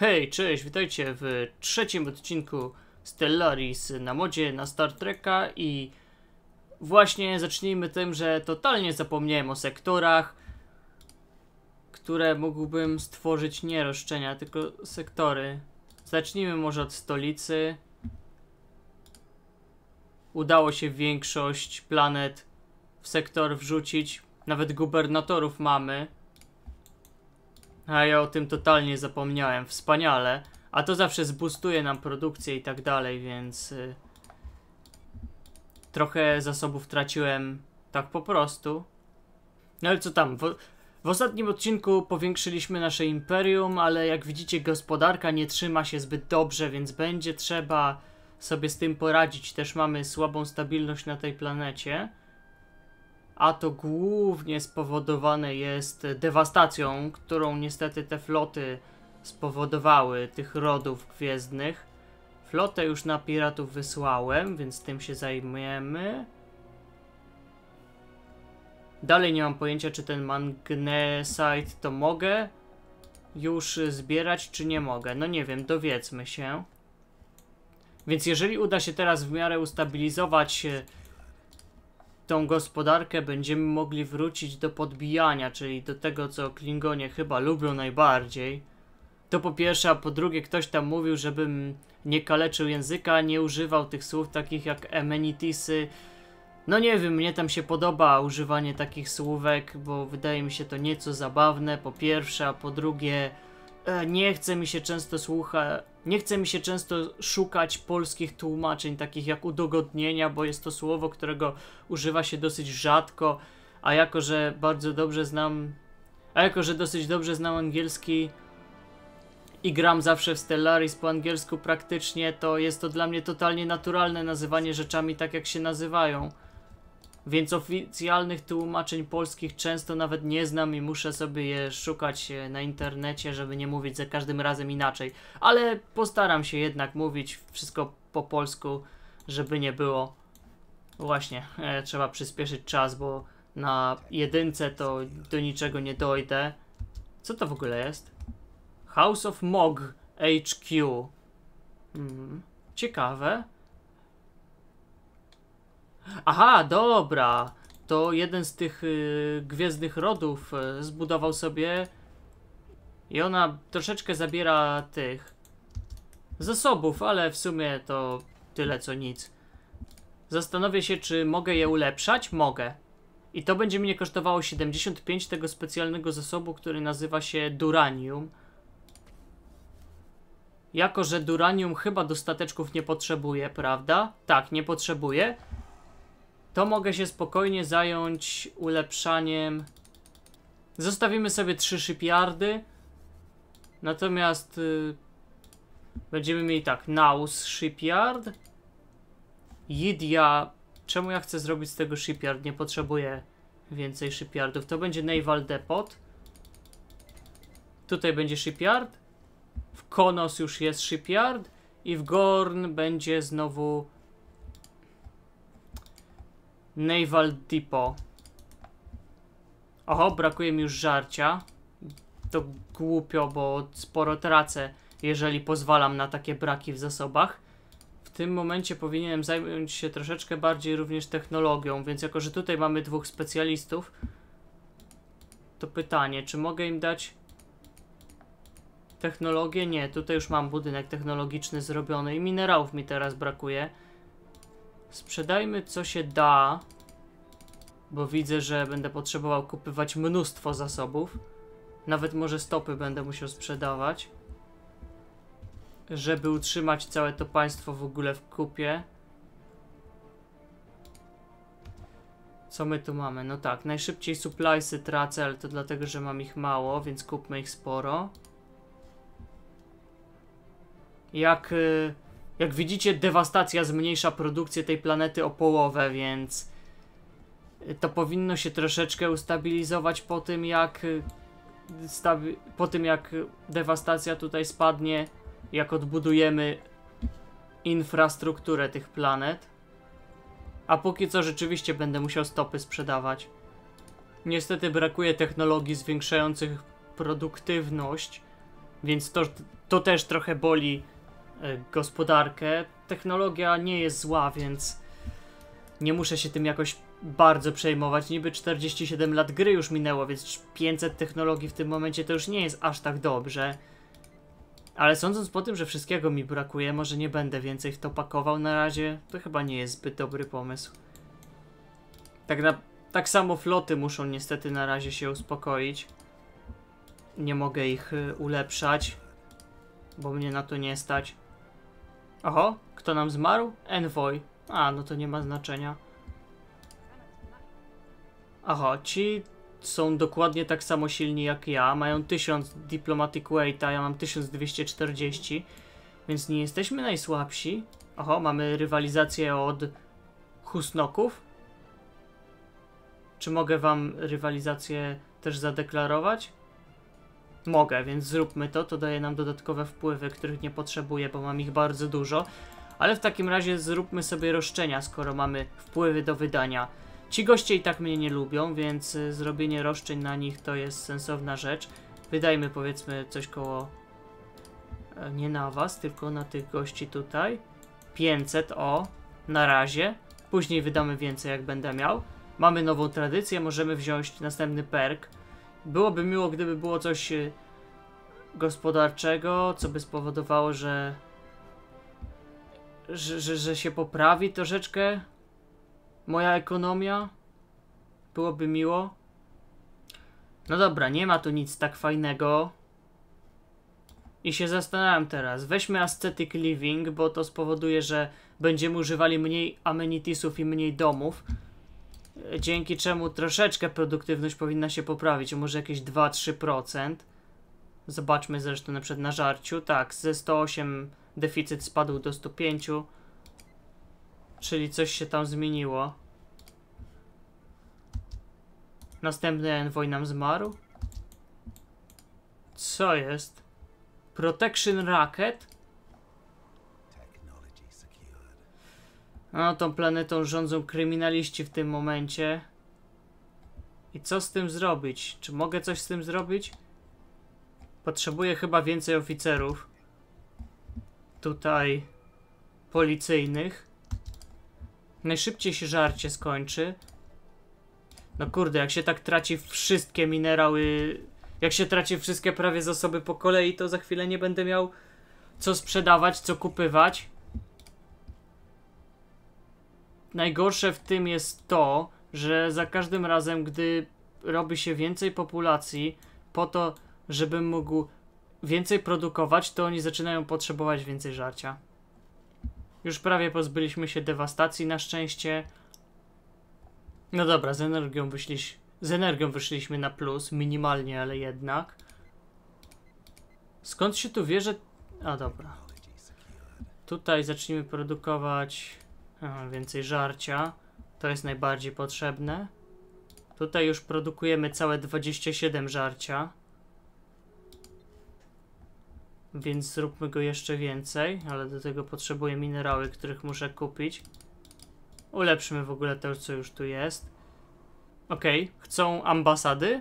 Hej, cześć, witajcie w trzecim odcinku Stellaris na modzie na Star Treka i właśnie zacznijmy tym, że totalnie zapomniałem o sektorach, które mógłbym stworzyć nie roszczenia, tylko sektory. Zacznijmy może od stolicy. Udało się większość planet w sektor wrzucić, nawet gubernatorów mamy. A ja o tym totalnie zapomniałem, wspaniale. A to zawsze zbustuje nam produkcję i tak dalej, więc... Y, trochę zasobów traciłem tak po prostu. No ale co tam, w, w ostatnim odcinku powiększyliśmy nasze imperium, ale jak widzicie gospodarka nie trzyma się zbyt dobrze, więc będzie trzeba sobie z tym poradzić. Też mamy słabą stabilność na tej planecie a to głównie spowodowane jest dewastacją, którą niestety te floty spowodowały tych rodów gwiezdnych. Flotę już na piratów wysłałem, więc tym się zajmiemy. Dalej nie mam pojęcia, czy ten magnesite to mogę już zbierać, czy nie mogę. No nie wiem, dowiedzmy się. Więc jeżeli uda się teraz w miarę ustabilizować e, tą gospodarkę będziemy mogli wrócić do podbijania, czyli do tego, co Klingonie chyba lubią najbardziej. To po pierwsze, a po drugie ktoś tam mówił, żebym nie kaleczył języka, nie używał tych słów takich jak emenitisy. No nie wiem, mnie tam się podoba używanie takich słówek, bo wydaje mi się to nieco zabawne, po pierwsze, a po drugie E, nie chce mi się często słucha, nie chce mi się często szukać polskich tłumaczeń, takich jak udogodnienia, bo jest to słowo, którego używa się dosyć rzadko, a jako, że bardzo dobrze znam, a jako, że dosyć dobrze znam angielski i gram zawsze w Stellaris po angielsku praktycznie, to jest to dla mnie totalnie naturalne nazywanie rzeczami tak, jak się nazywają więc oficjalnych tłumaczeń polskich często nawet nie znam i muszę sobie je szukać e, na internecie, żeby nie mówić za każdym razem inaczej. Ale postaram się jednak mówić wszystko po polsku, żeby nie było. Właśnie, e, trzeba przyspieszyć czas, bo na jedynce to do niczego nie dojdę. Co to w ogóle jest? House of Mog HQ. Hmm, ciekawe. Aha, dobra. To jeden z tych y, gwiezdnych rodów y, zbudował sobie i ona troszeczkę zabiera tych zasobów, ale w sumie to tyle co nic. Zastanowię się, czy mogę je ulepszać? Mogę. I to będzie mnie kosztowało 75 tego specjalnego zasobu, który nazywa się Duranium. Jako, że Duranium chyba do stateczków nie potrzebuje, prawda? Tak, nie potrzebuje to mogę się spokojnie zająć ulepszaniem. Zostawimy sobie trzy shipyardy. Natomiast y, będziemy mieli tak, Naus shipyard. Jidia. czemu ja chcę zrobić z tego shipyard? Nie potrzebuję więcej shipyardów. To będzie Naval Depot. Tutaj będzie shipyard. W Konos już jest shipyard. I w Gorn będzie znowu Naval Depot. Oho, brakuje mi już żarcia. To głupio, bo sporo tracę, jeżeli pozwalam na takie braki w zasobach. W tym momencie powinienem zająć się troszeczkę bardziej również technologią, więc jako, że tutaj mamy dwóch specjalistów, to pytanie, czy mogę im dać technologię? Nie, tutaj już mam budynek technologiczny zrobiony i minerałów mi teraz brakuje. Sprzedajmy co się da, bo widzę, że będę potrzebował kupywać mnóstwo zasobów. Nawet może stopy będę musiał sprzedawać, żeby utrzymać całe to państwo w ogóle w kupie. Co my tu mamy? No tak, najszybciej suppliesy tracę, ale to dlatego, że mam ich mało, więc kupmy ich sporo. Jak... Y jak widzicie, dewastacja zmniejsza produkcję tej planety o połowę, więc to powinno się troszeczkę ustabilizować po tym jak y, po tym jak dewastacja tutaj spadnie, jak odbudujemy infrastrukturę tych planet. A póki co rzeczywiście będę musiał stopy sprzedawać. Niestety brakuje technologii zwiększających produktywność, więc to, to też trochę boli E, gospodarkę. Technologia nie jest zła, więc nie muszę się tym jakoś bardzo przejmować. Niby 47 lat gry już minęło, więc 500 technologii w tym momencie to już nie jest aż tak dobrze. Ale sądząc po tym, że wszystkiego mi brakuje, może nie będę więcej w to pakował na razie, to chyba nie jest zbyt dobry pomysł. Tak, na, tak samo floty muszą niestety na razie się uspokoić. Nie mogę ich e, ulepszać, bo mnie na to nie stać. Oho, kto nam zmarł? Envoy. A, no to nie ma znaczenia. Aho, ci są dokładnie tak samo silni jak ja. Mają 1000 Diplomatic Weight, a ja mam 1240. Więc nie jesteśmy najsłabsi. Oho, mamy rywalizację od Husnoków. Czy mogę wam rywalizację też zadeklarować? mogę, więc zróbmy to. To daje nam dodatkowe wpływy, których nie potrzebuję, bo mam ich bardzo dużo. Ale w takim razie zróbmy sobie roszczenia, skoro mamy wpływy do wydania. Ci goście i tak mnie nie lubią, więc y, zrobienie roszczeń na nich to jest sensowna rzecz. Wydajmy powiedzmy coś koło... E, nie na was, tylko na tych gości tutaj. 500, o, na razie. Później wydamy więcej, jak będę miał. Mamy nową tradycję, możemy wziąć następny perk byłoby miło, gdyby było coś y, gospodarczego, co by spowodowało, że że, że, że się poprawi troszeczkę moja ekonomia. Byłoby miło. No dobra, nie ma tu nic tak fajnego. I się zastanawiam teraz. Weźmy Aesthetic Living, bo to spowoduje, że będziemy używali mniej amenitiesów i mniej domów dzięki czemu troszeczkę produktywność powinna się poprawić, może jakieś 2-3%. Zobaczmy zresztą na przykład na żarciu. Tak, ze 108 deficyt spadł do 105, czyli coś się tam zmieniło. Następny envoy nam zmarł. Co jest? Protection Racket? No, tą planetą rządzą kryminaliści w tym momencie. I co z tym zrobić? Czy mogę coś z tym zrobić? Potrzebuję chyba więcej oficerów. Tutaj policyjnych. Najszybciej się żarcie skończy. No kurde, jak się tak traci wszystkie minerały, jak się traci wszystkie prawie zasoby po kolei, to za chwilę nie będę miał co sprzedawać, co kupywać najgorsze w tym jest to, że za każdym razem, gdy robi się więcej populacji po to, żebym mógł więcej produkować, to oni zaczynają potrzebować więcej żarcia. Już prawie pozbyliśmy się dewastacji na szczęście. No dobra, z energią, wyszliś, z energią wyszliśmy na plus, minimalnie, ale jednak. Skąd się tu wie, że... A dobra. Tutaj zacznijmy produkować więcej żarcia. To jest najbardziej potrzebne. Tutaj już produkujemy całe 27 żarcia. Więc zróbmy go jeszcze więcej, ale do tego potrzebuję minerały, których muszę kupić. Ulepszymy w ogóle to, co już tu jest. Okej, okay. chcą ambasady?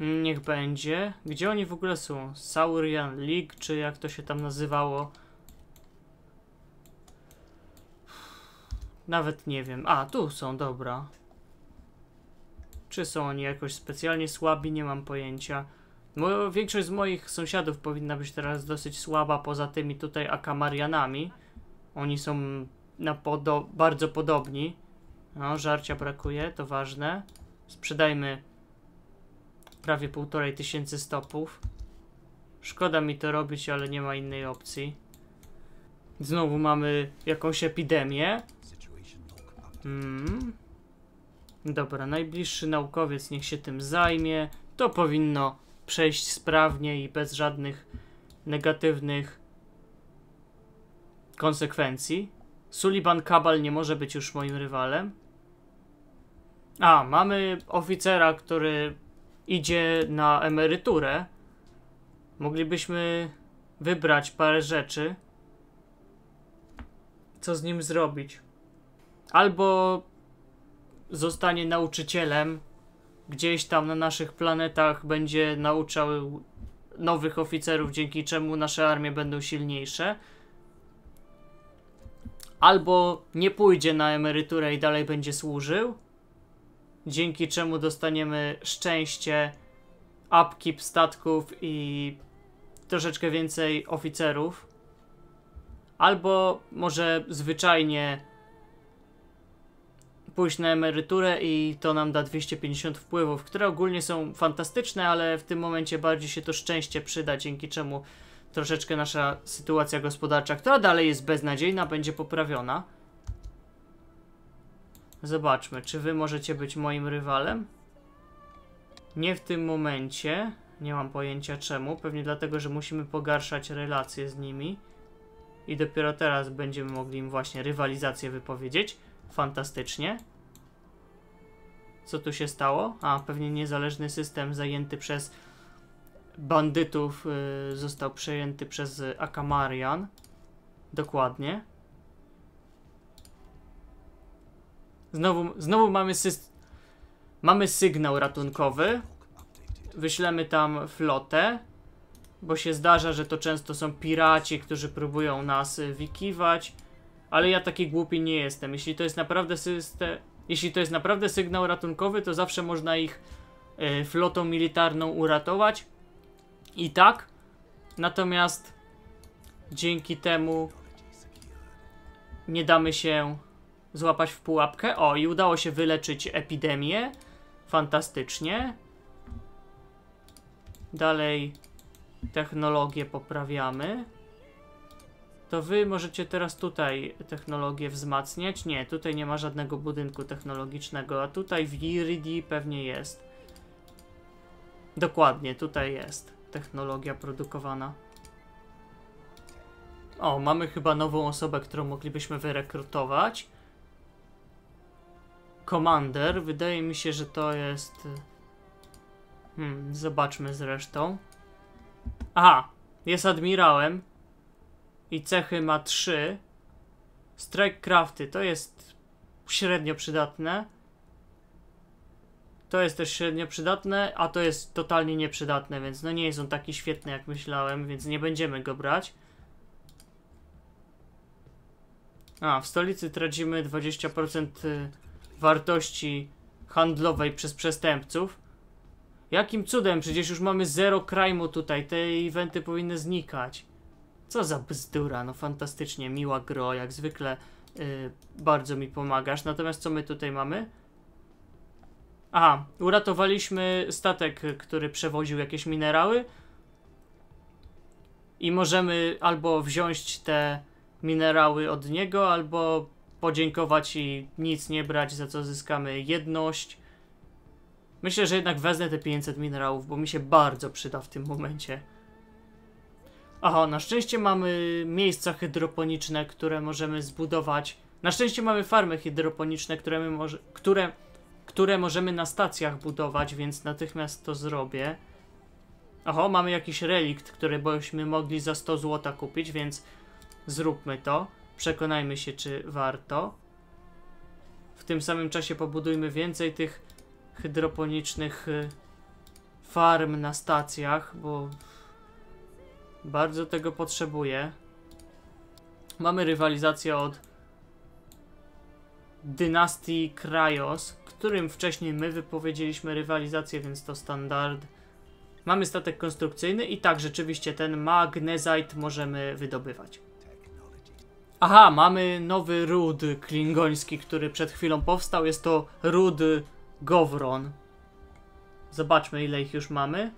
Niech będzie. Gdzie oni w ogóle są? Saurian League, czy jak to się tam nazywało? Nawet nie wiem. A, tu są, dobra. Czy są oni jakoś specjalnie słabi, nie mam pojęcia. Mo większość z moich sąsiadów powinna być teraz dosyć słaba, poza tymi tutaj akamarianami. Oni są na podo bardzo podobni. No, żarcia brakuje, to ważne. Sprzedajmy prawie półtorej tysięcy stopów. Szkoda mi to robić, ale nie ma innej opcji. Znowu mamy jakąś epidemię. Hmm. Dobra, najbliższy naukowiec niech się tym zajmie. To powinno przejść sprawnie i bez żadnych negatywnych konsekwencji. Sullivan Kabal nie może być już moim rywalem. A, mamy oficera, który idzie na emeryturę. Moglibyśmy wybrać parę rzeczy. Co z nim zrobić? albo zostanie nauczycielem, gdzieś tam na naszych planetach będzie nauczał nowych oficerów, dzięki czemu nasze armie będą silniejsze. Albo nie pójdzie na emeryturę i dalej będzie służył, dzięki czemu dostaniemy szczęście, upkeep statków i troszeczkę więcej oficerów. Albo może zwyczajnie pójść na emeryturę i to nam da 250 wpływów, które ogólnie są fantastyczne, ale w tym momencie bardziej się to szczęście przyda, dzięki czemu troszeczkę nasza sytuacja gospodarcza, która dalej jest beznadziejna, będzie poprawiona. Zobaczmy, czy wy możecie być moim rywalem? Nie w tym momencie. Nie mam pojęcia czemu. Pewnie dlatego, że musimy pogarszać relacje z nimi. I dopiero teraz będziemy mogli im właśnie rywalizację wypowiedzieć. Fantastycznie. Co tu się stało? A, pewnie niezależny system zajęty przez bandytów y, został przejęty przez Akamarian. Dokładnie. Znowu, znowu mamy, sy, mamy sygnał ratunkowy. Wyślemy tam flotę, bo się zdarza, że to często są piraci, którzy próbują nas y, wykiwać. Ale ja taki głupi nie jestem. Jeśli to jest naprawdę system, jeśli to jest naprawdę sygnał ratunkowy, to zawsze można ich e, flotą militarną uratować. I tak. Natomiast dzięki temu nie damy się złapać w pułapkę. O, i udało się wyleczyć epidemię. Fantastycznie. Dalej technologię poprawiamy to wy możecie teraz tutaj technologię wzmacniać. Nie, tutaj nie ma żadnego budynku technologicznego, a tutaj w Iridi pewnie jest. Dokładnie, tutaj jest technologia produkowana. O, mamy chyba nową osobę, którą moglibyśmy wyrekrutować. Commander, wydaje mi się, że to jest... Y, hmm, zobaczmy zresztą. Aha, jest admirałem i cechy ma 3. Strike crafty to jest średnio przydatne. To jest też średnio przydatne, a to jest totalnie nieprzydatne, więc no nie jest on taki świetny jak myślałem, więc nie będziemy go brać. A, w stolicy tracimy 20% y, wartości handlowej przez przestępców. Jakim cudem? Przecież już mamy zero crime'u tutaj, te eventy powinny znikać. Co za bzdura, no fantastycznie, miła gro, jak zwykle yy, bardzo mi pomagasz. Natomiast co my tutaj mamy? Aha, uratowaliśmy statek, który przewoził jakieś minerały i możemy albo wziąć te minerały od niego, albo podziękować i nic nie brać, za co zyskamy jedność. Myślę, że jednak wezmę te 500 minerałów, bo mi się bardzo przyda w tym momencie. Aha, na szczęście mamy miejsca hydroponiczne, które możemy zbudować. Na szczęście mamy farmy hydroponiczne, które, my może, które, które możemy na stacjach budować, więc natychmiast to zrobię. Oho, mamy jakiś relikt, który byśmy mogli za 100 zł kupić, więc zróbmy to. Przekonajmy się, czy warto. W tym samym czasie pobudujmy więcej tych hydroponicznych y, farm na stacjach, bo bardzo tego potrzebuję. Mamy rywalizację od dynastii Krajos, którym wcześniej my wypowiedzieliśmy rywalizację, więc to standard. Mamy statek konstrukcyjny i tak, rzeczywiście ten magnezite możemy wydobywać. Aha, mamy nowy ród klingoński, który przed chwilą powstał. Jest to ród Gowron. Zobaczmy, ile ich już mamy.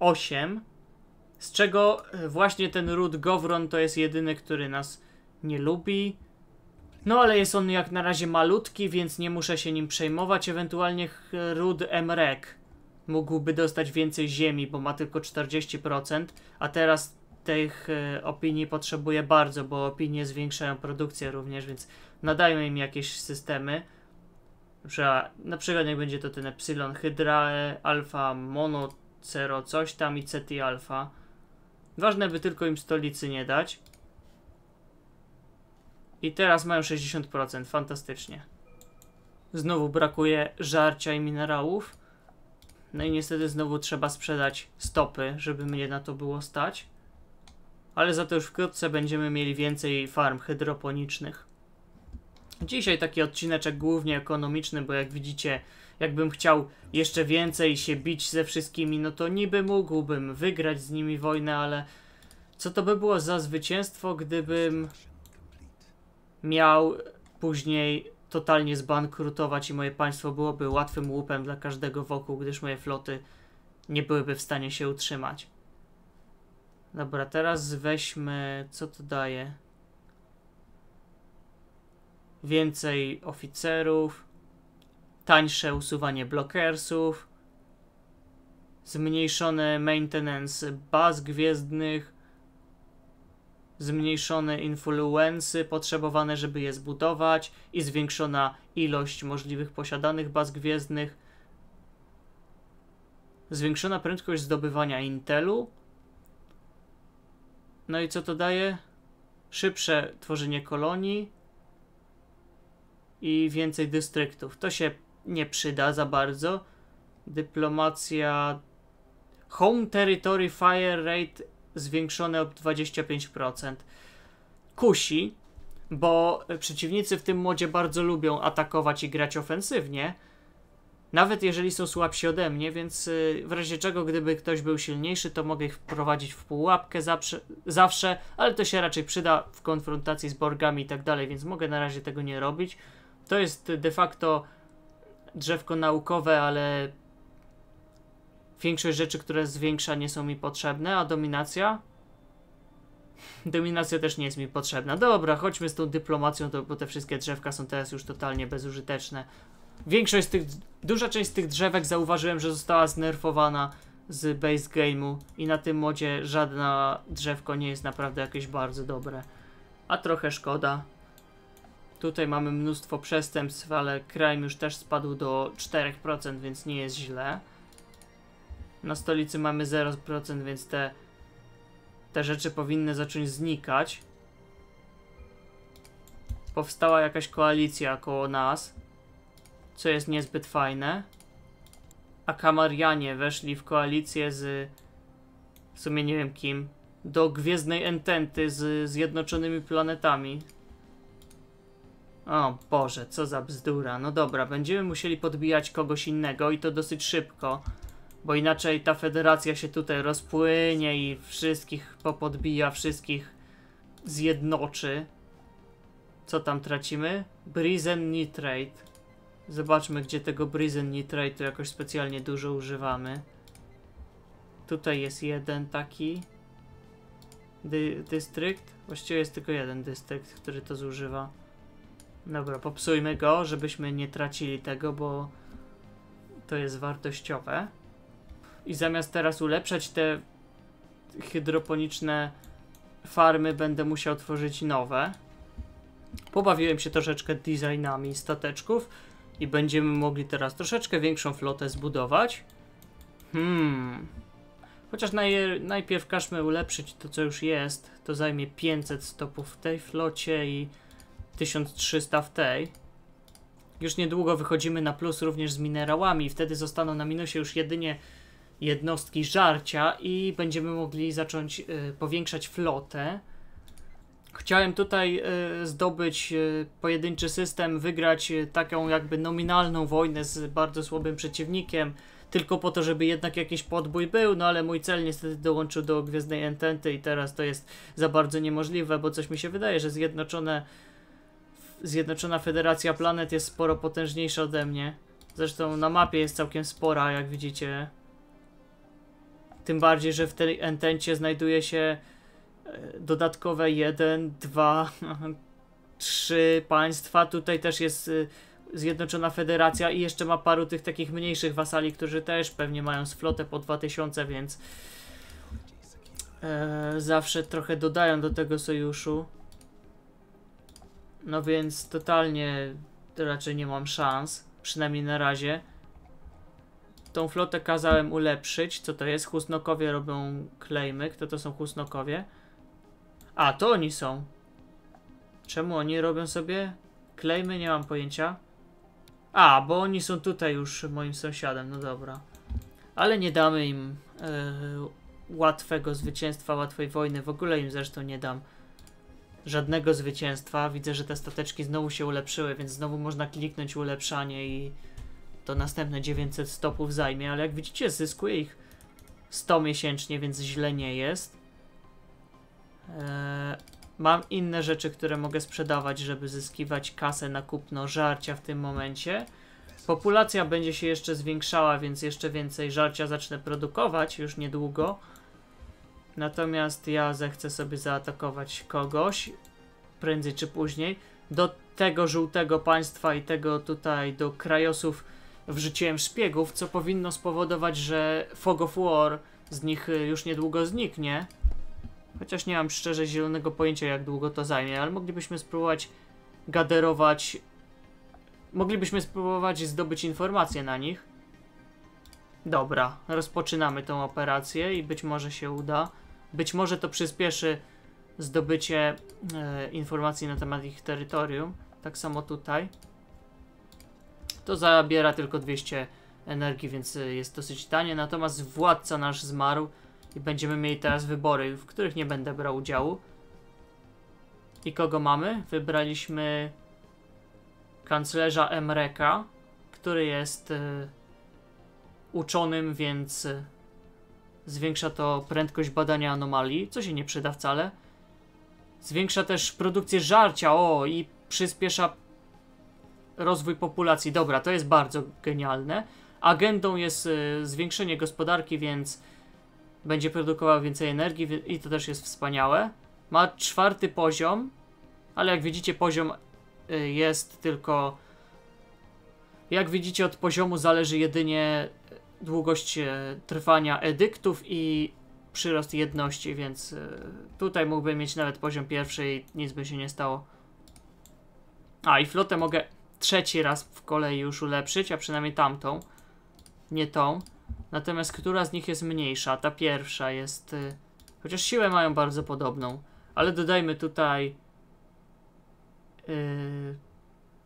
8. Z czego e, właśnie ten ród Gowron to jest jedyny, który nas nie lubi. No ale jest on jak na razie malutki, więc nie muszę się nim przejmować. Ewentualnie ród Emrek mógłby dostać więcej ziemi, bo ma tylko 40%, a teraz tych e, opinii potrzebuje bardzo, bo opinie zwiększają produkcję również, więc nadają im jakieś systemy. Że na przykład jak będzie to ten Epsilon Hydrae, Alfa Mono Cero coś tam i Ceti Alfa. Ważne, by tylko im stolicy nie dać. I teraz mają 60%, fantastycznie. Znowu brakuje żarcia i minerałów. No i niestety znowu trzeba sprzedać stopy, żeby mnie na to było stać. Ale za to już wkrótce będziemy mieli więcej farm hydroponicznych. Dzisiaj taki odcineczek głównie ekonomiczny, bo jak widzicie jakbym chciał jeszcze więcej się bić ze wszystkimi, no to niby mógłbym wygrać z nimi wojnę, ale co to by było za zwycięstwo, gdybym miał później totalnie zbankrutować i moje państwo byłoby łatwym łupem dla każdego wokół, gdyż moje floty nie byłyby w stanie się utrzymać. Dobra, teraz weźmy, co to daje? Więcej oficerów tańsze usuwanie blokersów, zmniejszone maintenance baz gwiezdnych, zmniejszone influencje potrzebowane, żeby je zbudować i zwiększona ilość możliwych posiadanych baz gwiezdnych, zwiększona prędkość zdobywania Intelu. No i co to daje? Szybsze tworzenie kolonii i więcej dystryktów. To się nie przyda za bardzo. Dyplomacja. Home Territory Fire Rate zwiększone o 25%. Kusi, bo przeciwnicy w tym modzie bardzo lubią atakować i grać ofensywnie. Nawet jeżeli są słabsi ode mnie, więc y, w razie czego, gdyby ktoś był silniejszy, to mogę ich wprowadzić w pułapkę zawsze, zawsze ale to się raczej przyda w konfrontacji z borgami i tak dalej, więc mogę na razie tego nie robić. To jest de facto drzewko naukowe, ale większość rzeczy, które zwiększa, nie są mi potrzebne, a dominacja? Dominacja też nie jest mi potrzebna. Dobra, chodźmy z tą dyplomacją, to, bo te wszystkie drzewka są teraz już totalnie bezużyteczne. Większość z tych, duża część z tych drzewek zauważyłem, że została znerfowana z base game'u i na tym modzie żadna drzewko nie jest naprawdę jakieś bardzo dobre. A trochę szkoda. Tutaj mamy mnóstwo przestępstw, ale crime już też spadł do 4%, więc nie jest źle. Na stolicy mamy 0%, więc te, te rzeczy powinny zacząć znikać. Powstała jakaś koalicja koło nas, co jest niezbyt fajne. A Kamarianie weszli w koalicję z... w sumie nie wiem kim. Do Gwiezdnej Ententy z Zjednoczonymi Planetami. O Boże, co za bzdura. No dobra, będziemy musieli podbijać kogoś innego i to dosyć szybko. Bo inaczej ta federacja się tutaj rozpłynie i wszystkich popodbija, wszystkich zjednoczy. Co tam tracimy? Brizen Nitrate. Zobaczmy, gdzie tego Brizen Nitrate jakoś specjalnie dużo używamy. Tutaj jest jeden taki dystrykt. Właściwie jest tylko jeden dystrykt, który to zużywa. Dobra, popsujmy go, żebyśmy nie tracili tego, bo to jest wartościowe. I zamiast teraz ulepszać te hydroponiczne farmy, będę musiał tworzyć nowe. Pobawiłem się troszeczkę designami stateczków i będziemy mogli teraz troszeczkę większą flotę zbudować. Hmm. Chociaż naj, najpierw każmy ulepszyć to, co już jest. To zajmie 500 stopów w tej flocie i 1300 w tej. Już niedługo wychodzimy na plus również z minerałami. Wtedy zostaną na minusie już jedynie jednostki żarcia i będziemy mogli zacząć y, powiększać flotę. Chciałem tutaj y, zdobyć y, pojedynczy system, wygrać y, taką jakby nominalną wojnę z bardzo słabym przeciwnikiem, tylko po to, żeby jednak jakiś podbój był, no ale mój cel niestety dołączył do Gwiezdnej Ententy i teraz to jest za bardzo niemożliwe, bo coś mi się wydaje, że Zjednoczone Zjednoczona Federacja Planet jest sporo potężniejsza ode mnie. Zresztą na mapie jest całkiem spora, jak widzicie. Tym bardziej, że w tej entencie znajduje się e, dodatkowe 1, 2, 3 państwa. Tutaj też jest e, Zjednoczona Federacja i jeszcze ma paru tych takich mniejszych wasali, którzy też pewnie mają z flotę po 2000, więc e, zawsze trochę dodają do tego sojuszu. No więc totalnie raczej nie mam szans, przynajmniej na razie. Tą flotę kazałem ulepszyć. Co to jest? Husnokowie robią klejmy. Kto to są husnokowie? A, to oni są. Czemu oni robią sobie klejmy? Nie mam pojęcia. A, bo oni są tutaj już moim sąsiadem. No dobra. Ale nie damy im yy, łatwego zwycięstwa, łatwej wojny. W ogóle im zresztą nie dam żadnego zwycięstwa. Widzę, że te stateczki znowu się ulepszyły, więc znowu można kliknąć ulepszanie i to następne 900 stopów zajmie, ale jak widzicie zyskuję ich 100 miesięcznie, więc źle nie jest. Eee, mam inne rzeczy, które mogę sprzedawać, żeby zyskiwać kasę na kupno żarcia w tym momencie. Populacja będzie się jeszcze zwiększała, więc jeszcze więcej żarcia zacznę produkować już niedługo. Natomiast ja zechcę sobie zaatakować kogoś, prędzej czy później. Do tego żółtego państwa i tego tutaj, do krajosów wrzuciłem szpiegów, co powinno spowodować, że Fog of War z nich y, już niedługo zniknie. Chociaż nie mam szczerze zielonego pojęcia, jak długo to zajmie, ale moglibyśmy spróbować gaderować... Moglibyśmy spróbować zdobyć informacje na nich. Dobra, rozpoczynamy tą operację i być może się uda. Być może to przyspieszy zdobycie e, informacji na temat ich terytorium. Tak samo tutaj. To zabiera tylko 200 energii, więc e, jest dosyć tanie. Natomiast władca nasz zmarł i będziemy mieli teraz wybory, w których nie będę brał udziału. I kogo mamy? Wybraliśmy kanclerza Emreka, który jest y, uczonym, więc Zwiększa to prędkość badania anomalii, co się nie przyda wcale. Zwiększa też produkcję żarcia, o, i przyspiesza rozwój populacji. Dobra, to jest bardzo genialne. Agendą jest y, zwiększenie gospodarki, więc będzie produkował więcej energii i to też jest wspaniałe. Ma czwarty poziom, ale jak widzicie poziom y, jest tylko... Jak widzicie od poziomu zależy jedynie długość e, trwania edyktów i przyrost jedności, więc e, tutaj mógłbym mieć nawet poziom pierwszy i nic by się nie stało. A i flotę mogę trzeci raz w kolei już ulepszyć, a przynajmniej tamtą, nie tą. Natomiast która z nich jest mniejsza? Ta pierwsza jest... E, chociaż siłę mają bardzo podobną. Ale dodajmy tutaj... Yy,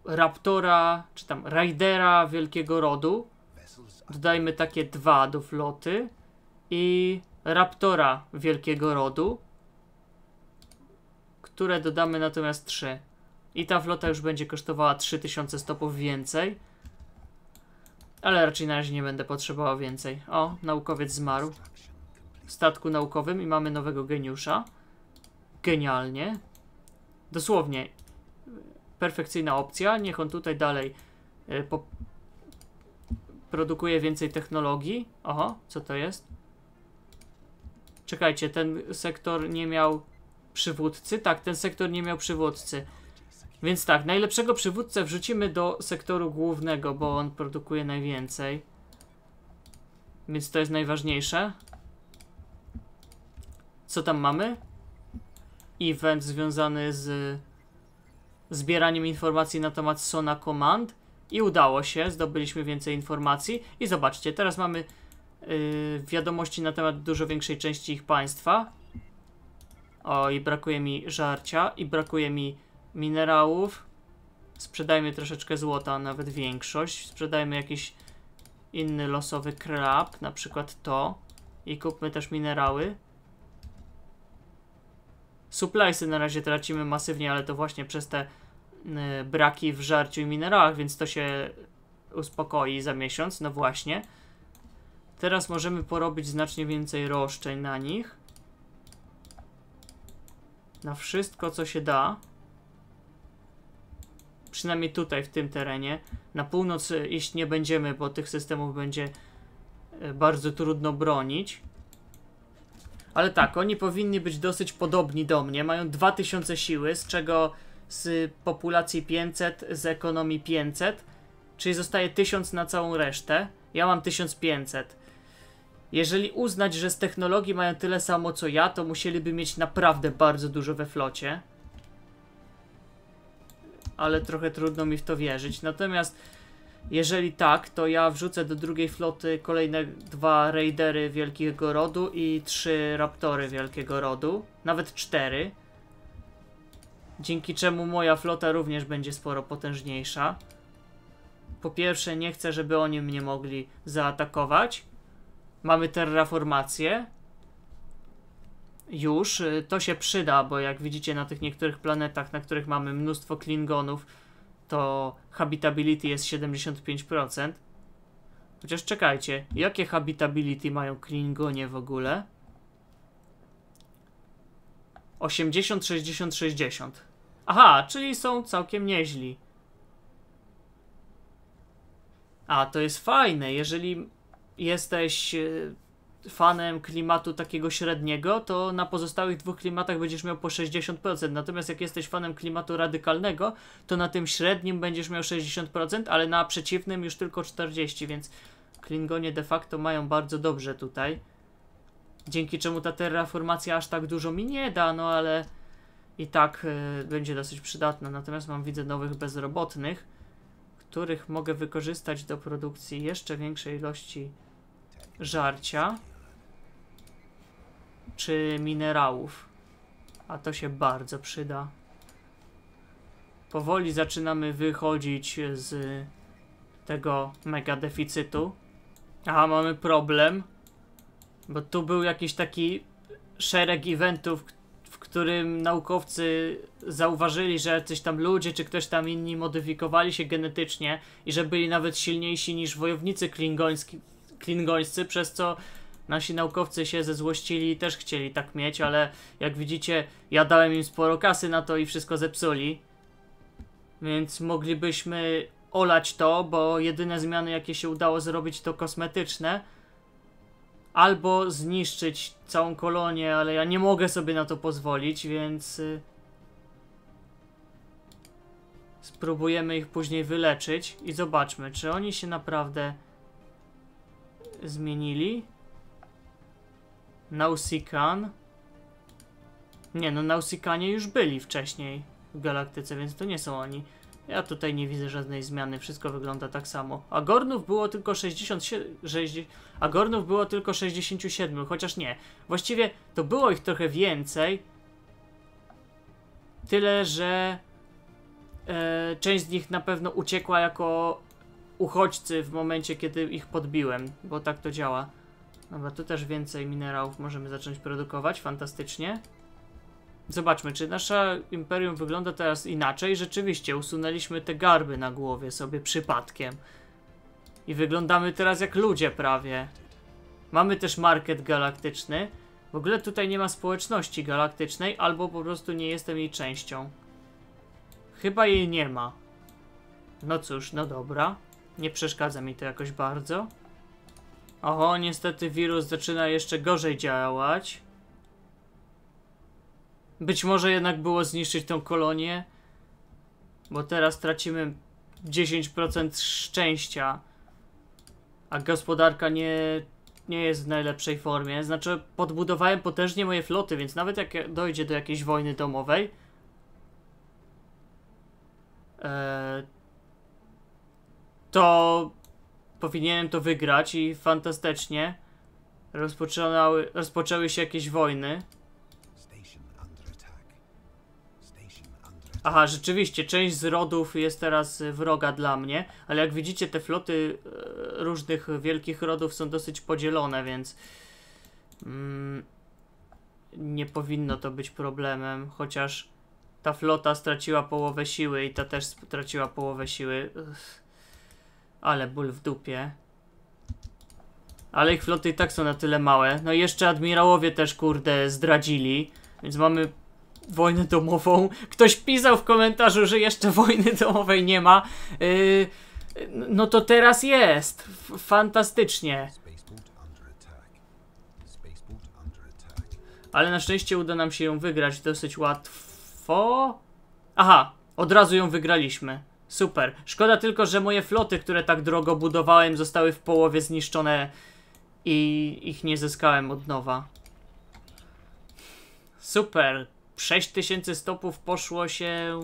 Raptora, czy tam Raidera Wielkiego Rodu Dodajmy takie dwa do floty i raptora wielkiego rodu, które dodamy natomiast trzy. I ta flota już będzie kosztowała 3000 stopów więcej. Ale raczej na razie nie będę potrzebował więcej. O, naukowiec zmarł. W statku naukowym i mamy nowego geniusza. Genialnie. Dosłownie. Perfekcyjna opcja. Niech on tutaj dalej y, po Produkuje więcej technologii. Oho, co to jest? Czekajcie, ten sektor nie miał przywódcy? Tak, ten sektor nie miał przywódcy. Więc tak, najlepszego przywódcę wrzucimy do sektoru głównego, bo on produkuje najwięcej. Więc to jest najważniejsze. Co tam mamy? Event związany z zbieraniem informacji na temat Sona Command. I udało się, zdobyliśmy więcej informacji i zobaczcie, teraz mamy yy, wiadomości na temat dużo większej części ich państwa. O, i brakuje mi żarcia, i brakuje mi minerałów. Sprzedajmy troszeczkę złota, nawet większość. Sprzedajmy jakiś inny losowy krab, na przykład to. I kupmy też minerały. Supplysy na razie tracimy masywnie, ale to właśnie przez te Y, braki w żarciu i minerałach, więc to się uspokoi za miesiąc, no właśnie. Teraz możemy porobić znacznie więcej roszczeń na nich. Na wszystko, co się da. Przynajmniej tutaj, w tym terenie. Na północ y, iść nie będziemy, bo tych systemów będzie y, bardzo trudno bronić. Ale tak, oni powinni być dosyć podobni do mnie. Mają 2000 siły, z czego z populacji 500 z ekonomii 500, czyli zostaje 1000 na całą resztę. Ja mam 1500. Jeżeli uznać, że z technologii mają tyle samo co ja, to musieliby mieć naprawdę bardzo dużo we flocie. Ale trochę trudno mi w to wierzyć. Natomiast jeżeli tak, to ja wrzucę do drugiej floty kolejne dwa raidery wielkiego rodu i trzy raptory wielkiego rodu. Nawet cztery. Dzięki czemu moja flota również będzie sporo potężniejsza. Po pierwsze, nie chcę, żeby oni mnie mogli zaatakować. Mamy terraformację. Już, y, to się przyda, bo jak widzicie na tych niektórych planetach, na których mamy mnóstwo klingonów, to habitability jest 75%. Chociaż czekajcie, jakie habitability mają klingonie w ogóle? 80, 60, 60. Aha, czyli są całkiem nieźli. A, to jest fajne, jeżeli jesteś y, fanem klimatu takiego średniego, to na pozostałych dwóch klimatach będziesz miał po 60%. Natomiast jak jesteś fanem klimatu radykalnego, to na tym średnim będziesz miał 60%, ale na przeciwnym już tylko 40%, więc Klingonie de facto mają bardzo dobrze tutaj. Dzięki czemu ta terraformacja aż tak dużo mi nie da, no ale i tak y, będzie dosyć przydatna. Natomiast mam widzę nowych bezrobotnych, których mogę wykorzystać do produkcji jeszcze większej ilości żarcia czy minerałów. A to się bardzo przyda. Powoli zaczynamy wychodzić z tego mega deficytu. a mamy problem. Bo tu był jakiś taki szereg eventów, którym naukowcy zauważyli, że coś tam ludzie czy ktoś tam inni modyfikowali się genetycznie i że byli nawet silniejsi niż wojownicy klingoński, klingońscy, przez co nasi naukowcy się zezłościli i też chcieli tak mieć, ale jak widzicie, ja dałem im sporo kasy na to i wszystko zepsuli. Więc moglibyśmy olać to, bo jedyne zmiany jakie się udało zrobić to kosmetyczne albo zniszczyć całą kolonię, ale ja nie mogę sobie na to pozwolić, więc y, spróbujemy ich później wyleczyć i zobaczmy, czy oni się naprawdę zmienili. Nausikan. Nie, no Nausikanie już byli wcześniej w galaktyce, więc to nie są oni. Ja tutaj nie widzę żadnej zmiany, wszystko wygląda tak samo. A Gornów było tylko 67, a Gornów było tylko 67, chociaż nie. Właściwie to było ich trochę więcej. Tyle, że e, część z nich na pewno uciekła jako uchodźcy w momencie, kiedy ich podbiłem, bo tak to działa. Dobra, tu też więcej minerałów możemy zacząć produkować, fantastycznie. Zobaczmy, czy nasze imperium wygląda teraz inaczej. Rzeczywiście, usunęliśmy te garby na głowie sobie przypadkiem. I wyglądamy teraz jak ludzie prawie. Mamy też market galaktyczny. W ogóle tutaj nie ma społeczności galaktycznej, albo po prostu nie jestem jej częścią. Chyba jej nie ma. No cóż, no dobra. Nie przeszkadza mi to jakoś bardzo. Oho, niestety wirus zaczyna jeszcze gorzej działać. Być może jednak było zniszczyć tą kolonię, bo teraz tracimy 10% szczęścia, a gospodarka nie, nie jest w najlepszej formie. Znaczy, podbudowałem potężnie moje floty, więc nawet jak dojdzie do jakiejś wojny domowej, e, to powinienem to wygrać i fantastycznie rozpoczęły się jakieś wojny. Aha, rzeczywiście, część z rodów jest teraz wroga dla mnie, ale jak widzicie, te floty e, różnych wielkich rodów są dosyć podzielone, więc mm, nie powinno to być problemem, chociaż ta flota straciła połowę siły i ta też straciła połowę siły. Ale ból w dupie. Ale ich floty i tak są na tyle małe. No i jeszcze admirałowie też, kurde, zdradzili, więc mamy wojnę domową. Ktoś pisał w komentarzu, że jeszcze wojny domowej nie ma. Yy, no to teraz jest. fantastycznie. Ale na szczęście uda nam się ją wygrać dosyć łatwo. Aha, od razu ją wygraliśmy. Super. Szkoda tylko, że moje floty, które tak drogo budowałem, zostały w połowie zniszczone i ich nie zyskałem od nowa. Super. 6000 stopów poszło się...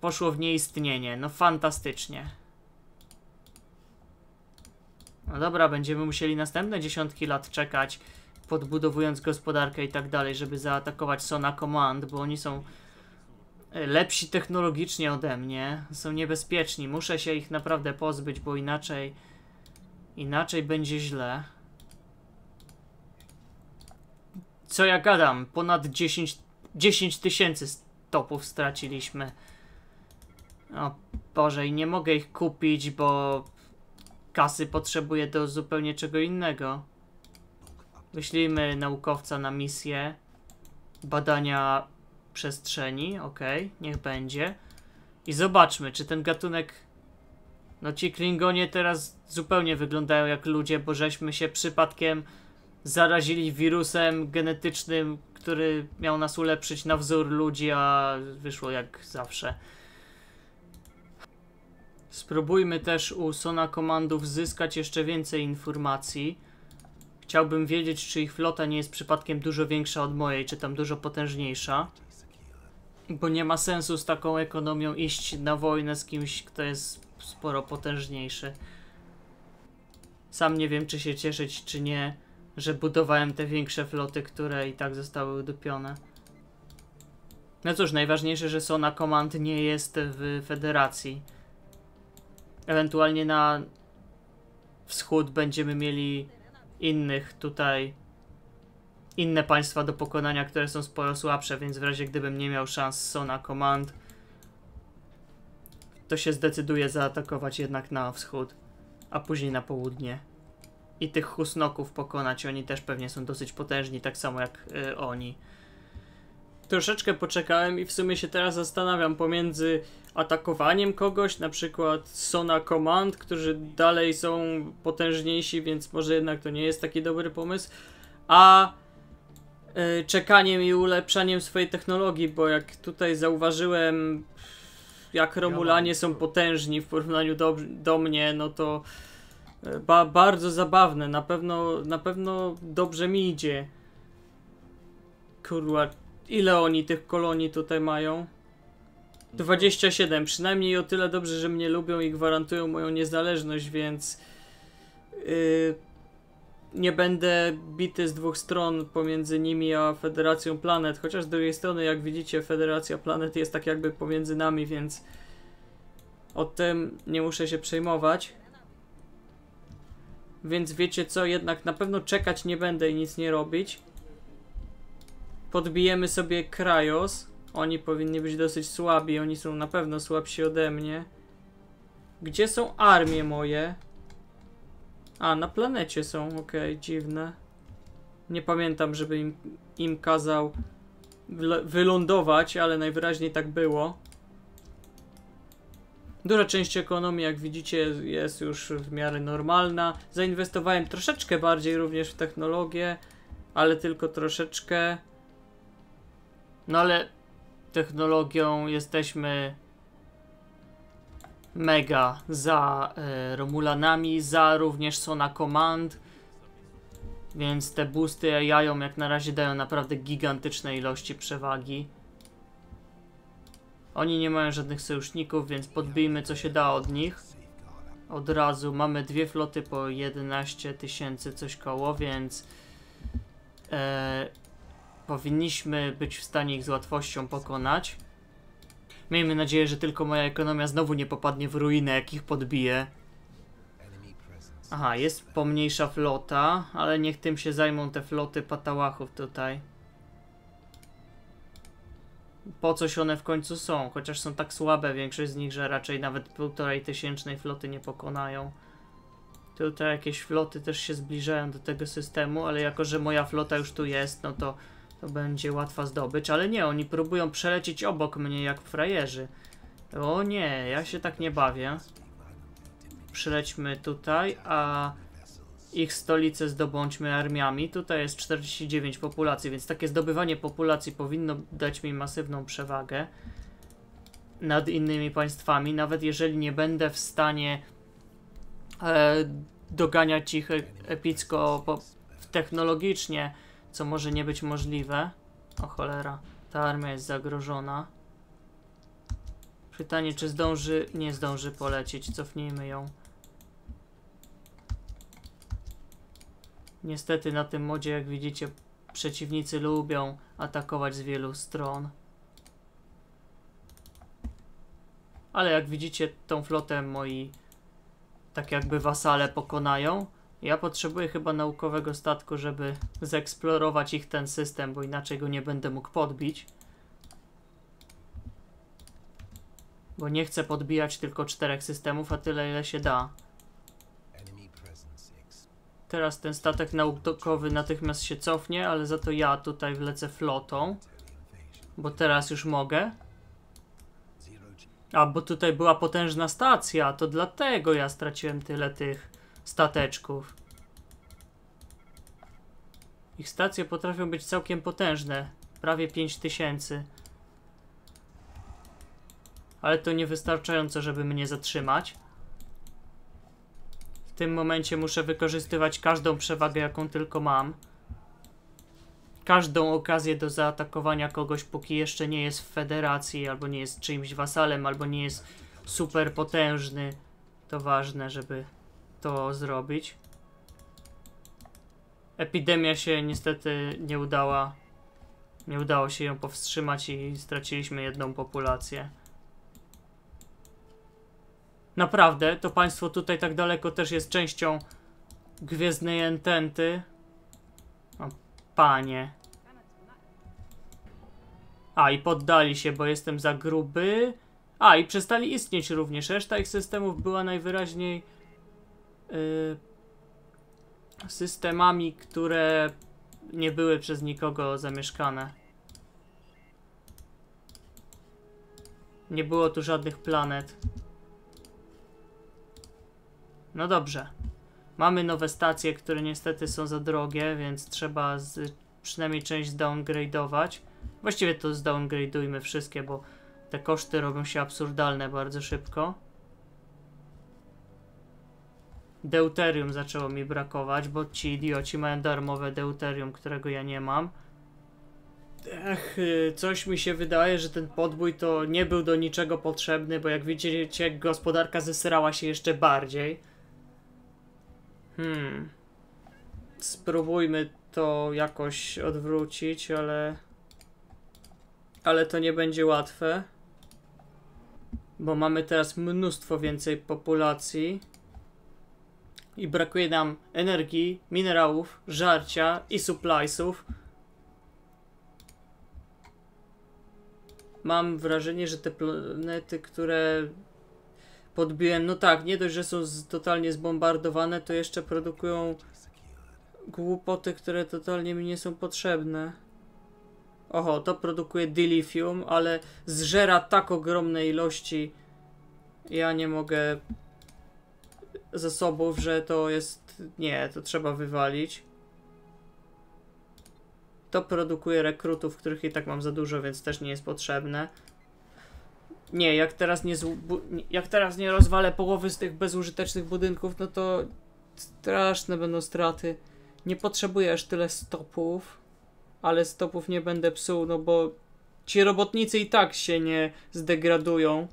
Poszło w nieistnienie. No fantastycznie. No dobra, będziemy musieli następne dziesiątki lat czekać, podbudowując gospodarkę i tak dalej, żeby zaatakować Sona Command, bo oni są lepsi technologicznie ode mnie. Są niebezpieczni. Muszę się ich naprawdę pozbyć, bo inaczej... Inaczej będzie źle. co ja gadam, ponad 10 tysięcy stopów straciliśmy. O Boże, i nie mogę ich kupić, bo kasy potrzebuję do zupełnie czego innego. Wyślijmy naukowca na misję badania przestrzeni, ok, niech będzie. I zobaczmy, czy ten gatunek... No ci Klingonie teraz zupełnie wyglądają jak ludzie, bo żeśmy się przypadkiem zarazili wirusem genetycznym, który miał nas ulepszyć na wzór ludzi, a wyszło jak zawsze. Spróbujmy też u Sona Komandów zyskać jeszcze więcej informacji. Chciałbym wiedzieć, czy ich flota nie jest przypadkiem dużo większa od mojej, czy tam dużo potężniejsza. Bo nie ma sensu z taką ekonomią iść na wojnę z kimś, kto jest sporo potężniejszy. Sam nie wiem, czy się cieszyć, czy nie że budowałem te większe floty, które i tak zostały udupione. No cóż, najważniejsze, że Sona Command nie jest w Federacji. Ewentualnie na wschód będziemy mieli innych tutaj, inne państwa do pokonania, które są sporo słabsze, więc w razie gdybym nie miał szans Sona Command, to się zdecyduje zaatakować jednak na wschód, a później na południe i tych husnoków pokonać. Oni też pewnie są dosyć potężni, tak samo jak y, oni. Troszeczkę poczekałem i w sumie się teraz zastanawiam pomiędzy atakowaniem kogoś, na przykład Sona Command, którzy dalej są potężniejsi, więc może jednak to nie jest taki dobry pomysł, a y, czekaniem i ulepszaniem swojej technologii, bo jak tutaj zauważyłem, jak Romulanie są potężni w porównaniu do, do mnie, no to Ba bardzo zabawne, na pewno, na pewno dobrze mi idzie. Kurwa, ile oni tych kolonii tutaj mają? 27, przynajmniej o tyle dobrze, że mnie lubią i gwarantują moją niezależność, więc yy, nie będę bity z dwóch stron pomiędzy nimi a Federacją Planet, chociaż z drugiej strony, jak widzicie, Federacja Planet jest tak jakby pomiędzy nami, więc o tym nie muszę się przejmować. Więc wiecie co, jednak na pewno czekać nie będę i nic nie robić. Podbijemy sobie Krajos. Oni powinni być dosyć słabi, oni są na pewno słabsi ode mnie. Gdzie są armie moje? A, na planecie są, okej, okay, dziwne. Nie pamiętam, żeby im, im kazał wylądować, ale najwyraźniej tak było. Duża część ekonomii, jak widzicie, jest już w miarę normalna. Zainwestowałem troszeczkę bardziej również w technologię, ale tylko troszeczkę. No ale technologią jesteśmy mega za y, Romulanami, za również Sona Command. Więc te boosty jają, jak na razie dają naprawdę gigantyczne ilości przewagi. Oni nie mają żadnych sojuszników, więc podbijmy co się da od nich. Od razu mamy dwie floty po 11 tysięcy coś koło, więc e, powinniśmy być w stanie ich z łatwością pokonać. Miejmy nadzieję, że tylko moja ekonomia znowu nie popadnie w ruinę, jak ich podbije. Aha, jest pomniejsza flota, ale niech tym się zajmą te floty patałachów tutaj po coś one w końcu są, chociaż są tak słabe większość z nich, że raczej nawet półtorej tysięcznej floty nie pokonają. Tutaj jakieś floty też się zbliżają do tego systemu, ale jako, że moja flota już tu jest, no to, to będzie łatwa zdobycz. Ale nie, oni próbują przelecieć obok mnie jak frajerzy. O nie, ja się tak nie bawię. Przelećmy tutaj, a ich stolice zdobądźmy armiami. Tutaj jest 49 populacji, więc takie zdobywanie populacji powinno dać mi masywną przewagę nad innymi państwami, nawet jeżeli nie będę w stanie e, doganiać ich e, epicko po, technologicznie, co może nie być możliwe. O cholera, ta armia jest zagrożona. Pytanie, czy zdąży? Nie zdąży polecieć, cofnijmy ją. Niestety na tym modzie, jak widzicie, przeciwnicy lubią atakować z wielu stron. Ale jak widzicie, tą flotę moi tak jakby wasale pokonają. Ja potrzebuję chyba naukowego statku, żeby zeksplorować ich ten system, bo inaczej go nie będę mógł podbić. Bo nie chcę podbijać tylko czterech systemów, a tyle ile się da. Teraz ten statek naukowy natychmiast się cofnie, ale za to ja tutaj wlecę flotą. Bo teraz już mogę. A, bo tutaj była potężna stacja, to dlatego ja straciłem tyle tych stateczków. Ich stacje potrafią być całkiem potężne. Prawie 5000. Ale to niewystarczająco, żeby mnie zatrzymać. W tym momencie muszę wykorzystywać każdą przewagę, jaką tylko mam. Każdą okazję do zaatakowania kogoś, póki jeszcze nie jest w federacji, albo nie jest czyimś wasalem, albo nie jest super potężny. To ważne, żeby to zrobić. Epidemia się niestety nie udała. Nie udało się ją powstrzymać i straciliśmy jedną populację. Naprawdę, to państwo tutaj tak daleko też jest częścią Gwiezdnej Ententy. O, panie. A, i poddali się, bo jestem za gruby. A, i przestali istnieć również. Reszta ich systemów była najwyraźniej yy, systemami, które nie były przez nikogo zamieszkane. Nie było tu żadnych planet. No dobrze. Mamy nowe stacje, które niestety są za drogie, więc trzeba z, przynajmniej część downgrade'ować. Właściwie to zdowngrade'ujmy wszystkie, bo te koszty robią się absurdalne bardzo szybko. Deuterium zaczęło mi brakować, bo ci idioci mają darmowe deuterium, którego ja nie mam. Ech, y, coś mi się wydaje, że ten podbój to nie był do niczego potrzebny, bo jak widzicie, gospodarka zesrała się jeszcze bardziej. Hmm. Spróbujmy to jakoś odwrócić, ale... Ale to nie będzie łatwe. Bo mamy teraz mnóstwo więcej populacji. I brakuje nam energii, minerałów, żarcia i suppliesów. Mam wrażenie, że te planety, które podbiłem. No tak, nie dość, że są z, totalnie zbombardowane, to jeszcze produkują głupoty, które totalnie mi nie są potrzebne. Oho, to produkuje dilithium, ale zżera tak ogromne ilości. Ja nie mogę zasobów, że to jest... Nie, to trzeba wywalić. To produkuje rekrutów, których i tak mam za dużo, więc też nie jest potrzebne nie, jak teraz nie, jak teraz nie rozwalę połowy z tych bezużytecznych budynków, no to straszne będą straty. Nie potrzebuję aż tyle stopów, ale stopów nie będę psuł, no bo ci robotnicy i tak się nie zdegradują.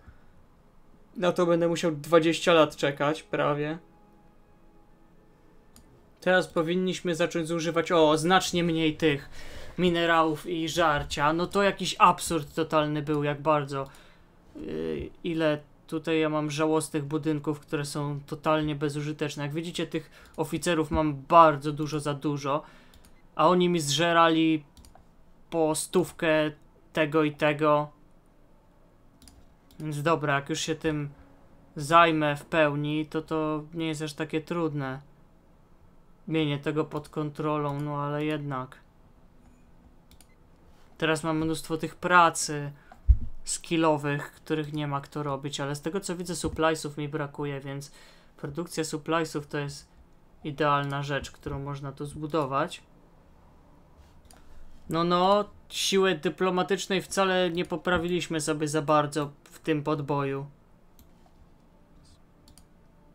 Na to będę musiał 20 lat czekać, prawie. Teraz powinniśmy zacząć zużywać, o, znacznie mniej tych minerałów i żarcia. No to jakiś absurd totalny był, jak bardzo. Y, ile tutaj ja mam żałosnych budynków, które są totalnie bezużyteczne. Jak widzicie, tych oficerów mam bardzo dużo za dużo, a oni mi zżerali po stówkę tego i tego. Więc dobra, jak już się tym zajmę w pełni, to to nie jest aż takie trudne. Mienie tego pod kontrolą, no ale jednak. Teraz mam mnóstwo tych pracy skillowych, których nie ma kto robić, ale z tego co widzę, suppliesów mi brakuje, więc produkcja suppliesów to jest idealna rzecz, którą można tu zbudować. No, no, siłę dyplomatycznej wcale nie poprawiliśmy sobie za bardzo w tym podboju.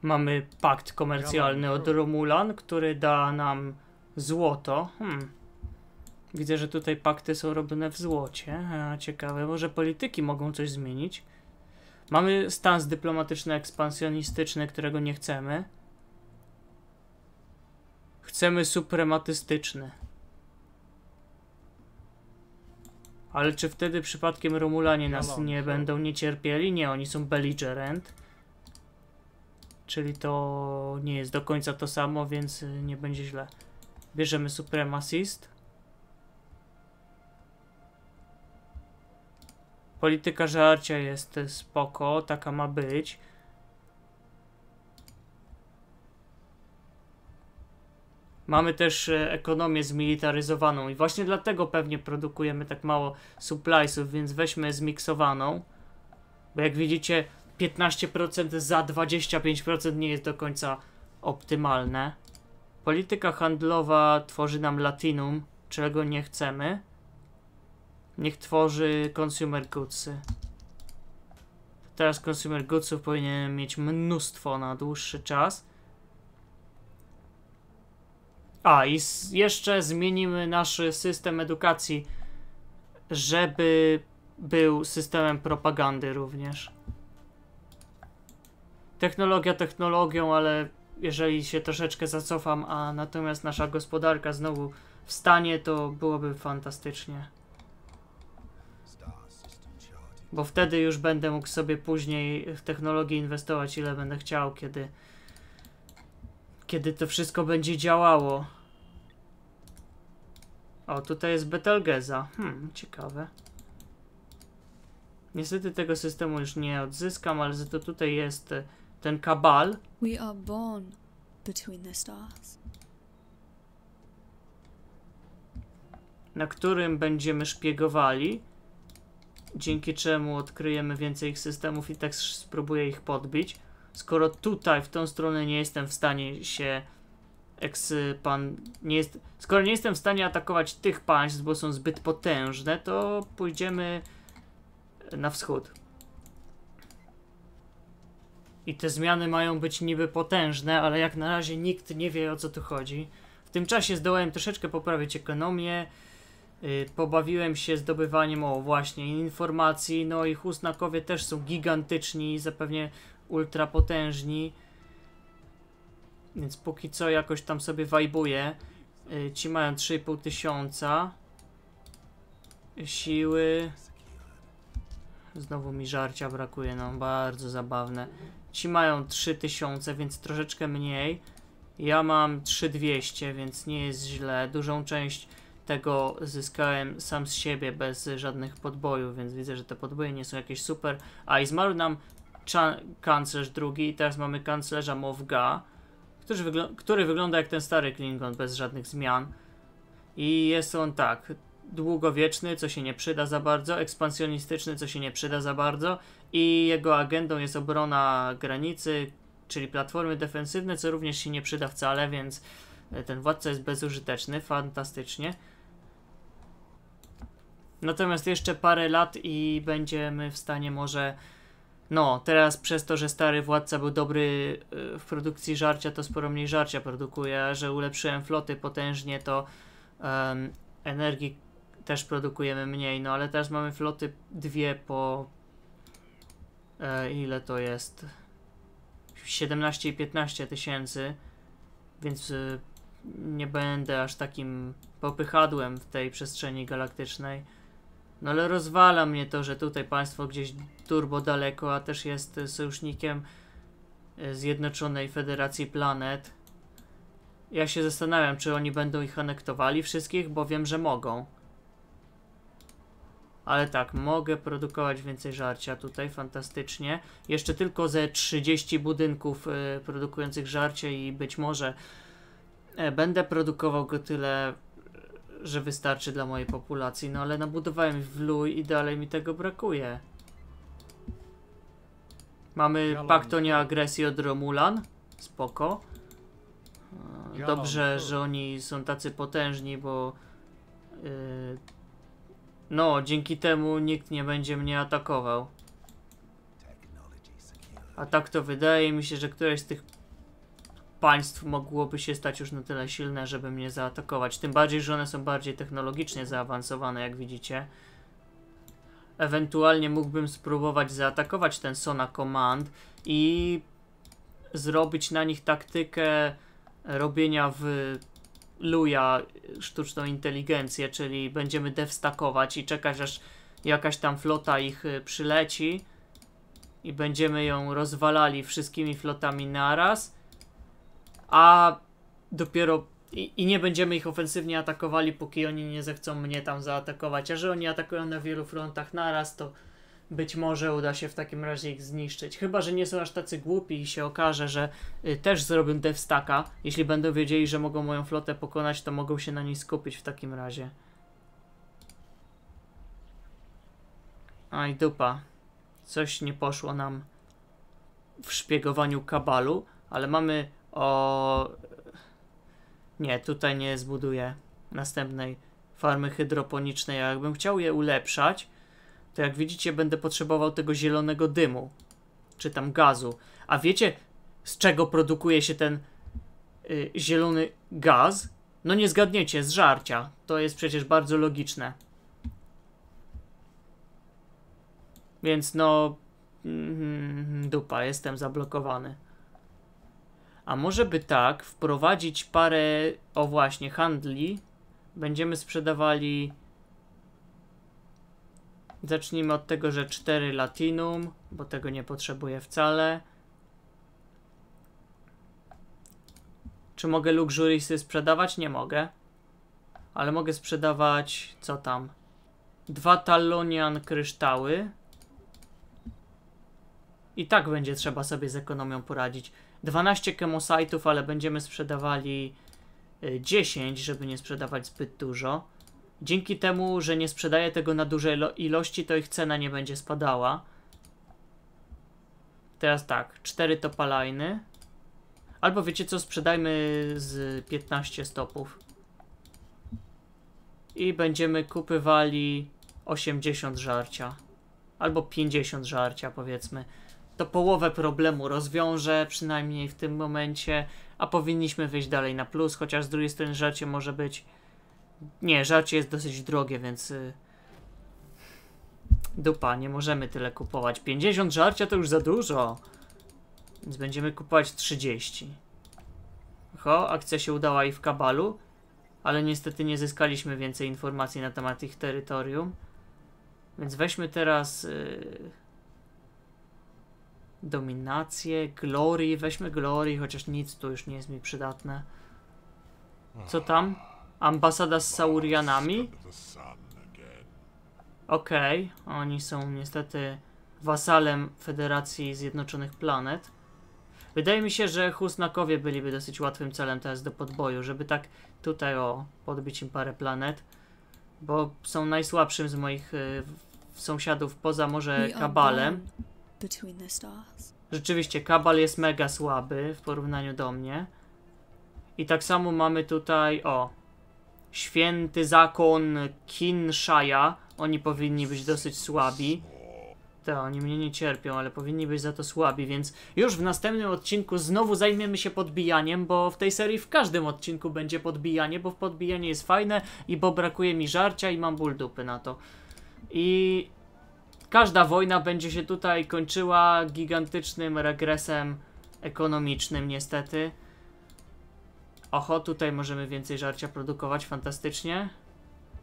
Mamy pakt komercjalny od Romulan, który da nam złoto. Hmm. Widzę, że tutaj pakty są robione w złocie. A, ciekawe, może polityki mogą coś zmienić. Mamy stans dyplomatyczny, ekspansjonistyczny, którego nie chcemy. Chcemy suprematystyczny. Ale czy wtedy przypadkiem Romulanie nas nie będą nie cierpieli? Nie, oni są belligerent. Czyli to nie jest do końca to samo, więc nie będzie źle. Bierzemy supremacist. Polityka żarcia jest spoko, taka ma być. Mamy też e, ekonomię zmilitaryzowaną i właśnie dlatego pewnie produkujemy tak mało suppliesów, więc weźmy zmiksowaną. Bo jak widzicie 15% za 25% nie jest do końca optymalne. Polityka handlowa tworzy nam latinum, czego nie chcemy. Niech tworzy consumer goodsy. Teraz consumer goodsów powinien mieć mnóstwo na dłuższy czas. A, i jeszcze zmienimy nasz system edukacji, żeby był systemem propagandy również. Technologia technologią, ale jeżeli się troszeczkę zacofam, a natomiast nasza gospodarka znowu wstanie, to byłoby fantastycznie bo wtedy już będę mógł sobie później w technologię inwestować ile będę chciał, kiedy kiedy to wszystko będzie działało. O, tutaj jest Betelgeza. Hmm, ciekawe. Niestety tego systemu już nie odzyskam, ale za to tutaj jest e, ten kabal. We are born between the stars. Na którym będziemy szpiegowali dzięki czemu odkryjemy więcej ich systemów i tak spróbuję ich podbić. Skoro tutaj, w tą stronę nie jestem w stanie się ekspan... Nie jest... Skoro nie jestem w stanie atakować tych państw, bo są zbyt potężne, to pójdziemy na wschód. I te zmiany mają być niby potężne, ale jak na razie nikt nie wie o co tu chodzi. W tym czasie zdołałem troszeczkę poprawić ekonomię, Y, pobawiłem się zdobywaniem, o właśnie, informacji, no i Husnakowie też są gigantyczni, zapewnie ultrapotężni. Więc póki co jakoś tam sobie wajbuję. Y, ci mają 3,5 tysiąca. Siły. Znowu mi żarcia brakuje, no bardzo zabawne. Ci mają 3000, więc troszeczkę mniej. Ja mam 3200, więc nie jest źle. Dużą część tego zyskałem sam z siebie bez żadnych podbojów, więc widzę, że te podboje nie są jakieś super. A i zmarł nam kanclerz drugi i teraz mamy kanclerza Mowga, który, wygl który wygląda jak ten stary Klingon bez żadnych zmian. I jest on tak, długowieczny, co się nie przyda za bardzo, ekspansjonistyczny, co się nie przyda za bardzo i jego agendą jest obrona granicy, czyli platformy defensywne, co również się nie przyda wcale, więc ten władca jest bezużyteczny, fantastycznie. Natomiast jeszcze parę lat i będziemy w stanie może. No, teraz przez to, że stary władca był dobry y, w produkcji żarcia, to sporo mniej żarcia produkuje, a że ulepszyłem floty potężnie, to um, energii też produkujemy mniej. No, ale teraz mamy floty dwie po... E, ile to jest? 17 i 15 tysięcy, więc y, nie będę aż takim popychadłem w tej przestrzeni galaktycznej. No ale rozwala mnie to, że tutaj państwo gdzieś turbo daleko, a też jest sojusznikiem e, Zjednoczonej Federacji Planet. Ja się zastanawiam, czy oni będą ich anektowali wszystkich, bo wiem, że mogą. Ale tak, mogę produkować więcej żarcia tutaj, fantastycznie. Jeszcze tylko ze 30 budynków y, produkujących żarcie i być może y, będę produkował go tyle że wystarczy dla mojej populacji, no ale nabudowałem w Lui i dalej mi tego brakuje. Mamy pakt o nieagresji od Romulan. Spoko. Dobrze, że oni są tacy potężni, bo yy, no, dzięki temu nikt nie będzie mnie atakował. A tak to wydaje mi się, że któreś z tych państw mogłoby się stać już na tyle silne, żeby mnie zaatakować. Tym bardziej, że one są bardziej technologicznie zaawansowane, jak widzicie. Ewentualnie mógłbym spróbować zaatakować ten Sona Command i zrobić na nich taktykę robienia w Luja sztuczną inteligencję, czyli będziemy devstakować i czekać aż jakaś tam flota ich y, przyleci i będziemy ją rozwalali wszystkimi flotami naraz a dopiero i, i, nie będziemy ich ofensywnie atakowali, póki oni nie zechcą mnie tam zaatakować. A że oni atakują na wielu frontach naraz, to być może uda się w takim razie ich zniszczyć. Chyba, że nie są aż tacy głupi i się okaże, że y, też zrobią devstaka. Jeśli będą wiedzieli, że mogą moją flotę pokonać, to mogą się na niej skupić w takim razie. Aj dupa. Coś nie poszło nam w szpiegowaniu kabalu, ale mamy o... Nie, tutaj nie zbuduję następnej farmy hydroponicznej, a jakbym chciał je ulepszać, to jak widzicie będę potrzebował tego zielonego dymu, czy tam gazu. A wiecie, z czego produkuje się ten y, zielony gaz? No nie zgadniecie, z żarcia. To jest przecież bardzo logiczne. Więc no... Mm, dupa, jestem zablokowany. A może by tak wprowadzić parę, o właśnie, handli. Będziemy sprzedawali... Zacznijmy od tego, że 4 latinum, bo tego nie potrzebuję wcale. Czy mogę luxurysy sprzedawać? Nie mogę. Ale mogę sprzedawać... co tam? Dwa talonian kryształy. I tak będzie trzeba sobie z ekonomią poradzić. 12 chemosajtów, ale będziemy sprzedawali 10, e, żeby nie sprzedawać zbyt dużo. Dzięki temu, że nie sprzedaję tego na dużej ilości, to ich cena nie będzie spadała. Teraz tak, 4 topalajny. Albo wiecie co, sprzedajmy z 15 stopów. I będziemy kupywali 80 żarcia. Albo 50 żarcia powiedzmy to połowę problemu rozwiąże, przynajmniej w tym momencie, a powinniśmy wyjść dalej na plus, chociaż z drugiej strony żarcie może być... Nie, żarcie jest dosyć drogie, więc... Y, dupa, nie możemy tyle kupować. 50 żarcia to już za dużo. Więc będziemy kupować 30. Ho, akcja się udała i w Kabalu, ale niestety nie zyskaliśmy więcej informacji na temat ich terytorium. Więc weźmy teraz... Yy Dominację, Glory, weźmy Glory, chociaż nic tu już nie jest mi przydatne. Co tam? Ambasada z Saurianami? Okej, okay. oni są niestety wasalem Federacji Zjednoczonych Planet. Wydaje mi się, że Husnakowie byliby dosyć łatwym celem teraz do podboju, żeby tak tutaj o, podbić im parę planet, bo są najsłabszym z moich y, sąsiadów poza może Kabalem. Rzeczywiście, kabal jest mega słaby w porównaniu do mnie. I tak samo mamy tutaj, o, święty zakon Kinshaya. Oni powinni być dosyć słabi. To, oni mnie nie cierpią, ale powinni być za to słabi, więc już w następnym odcinku znowu zajmiemy się podbijaniem, bo w tej serii w każdym odcinku będzie podbijanie, bo podbijanie jest fajne i bo brakuje mi żarcia i mam ból dupy na to. I Każda wojna będzie się tutaj kończyła gigantycznym regresem ekonomicznym niestety. Oho, tutaj możemy więcej żarcia produkować, fantastycznie.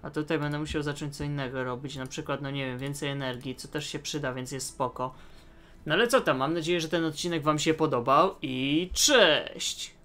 A tutaj będę musiał zacząć co innego robić, na przykład, no nie wiem, więcej energii, co też się przyda, więc jest spoko. No ale co tam, mam nadzieję, że ten odcinek wam się podobał i cześć!